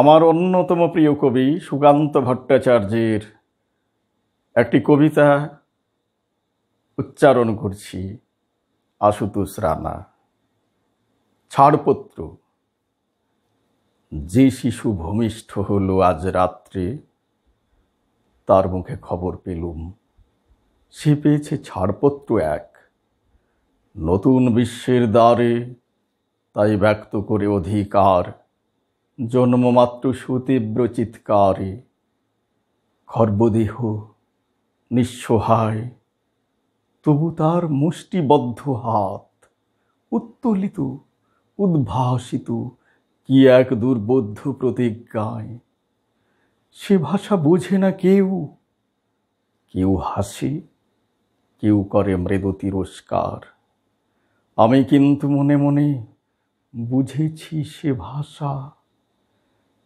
আমার অন্যতম প্রিয় কবি সুকান্ত ভট্টাচার্যের একটি কবিতা উচ্চারণ করছি আশুতোষ রানা ছাড়পত্র যে শিশু ভূমিষ্ঠ হলো আজ রাত্রে তার মুখে খবর পেলুম সে পেয়েছে ছাড়পত্র এক নতুন বিশ্বের দ্বারে তাই ব্যক্ত করে অধিকার জন্মমাত্র সুতীব্র চিৎকারে খর্বদেহ নিঃসহায় তবু তার মুষ্টিবদ্ধ হাত উত্তোলিত উদ্ভাসিত কি এক দুর্বোধ্য প্রতিজ্ঞায় সে ভাষা বোঝে না কেউ কেউ হাসে কেউ করে মৃদু তিরস্কার আমি কিন্তু মনে মনে বুঝেছি সে ভাষা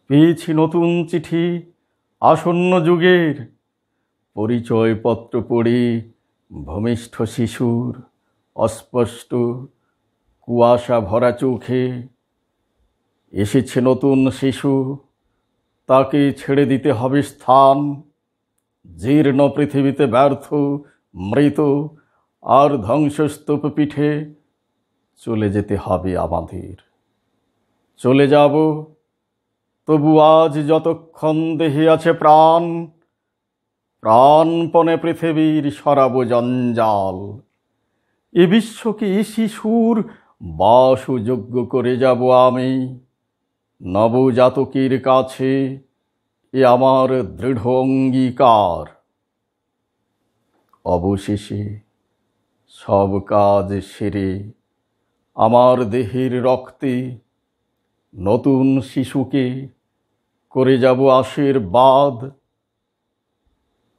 পেয়েছি নতুন চিঠি আসন্ন যুগের পরিচয়পত্র পড়ে ভূমিষ্ঠ শিশুর অস্পষ্ট কুয়াশা ভরা চোখে এসেছে নতুন শিশু তাকে ছেড়ে দিতে হবে স্থান জীর্ণ পৃথিবীতে ব্যর্থ মৃত আর ধ্বংসস্তূপ পিঠে চলে যেতে হবে আমাদের চলে যাব তবু আজ যতক্ষণ দেহে আছে প্রাণ প্রাণপণে পৃথিবীর সরাব জঞ্জাল এ বিশ্বকে শিশুর বাসযোগ্য করে যাব আমি নবজাতকের কাছে এ আমার দৃঢ় অঙ্গীকার অবশেষে সব কাজ সেরে আমার দেহের রক্তে নতুন শিশুকে করে যাব আশীর্বাদ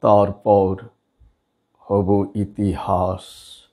তারপর হব ইতিহাস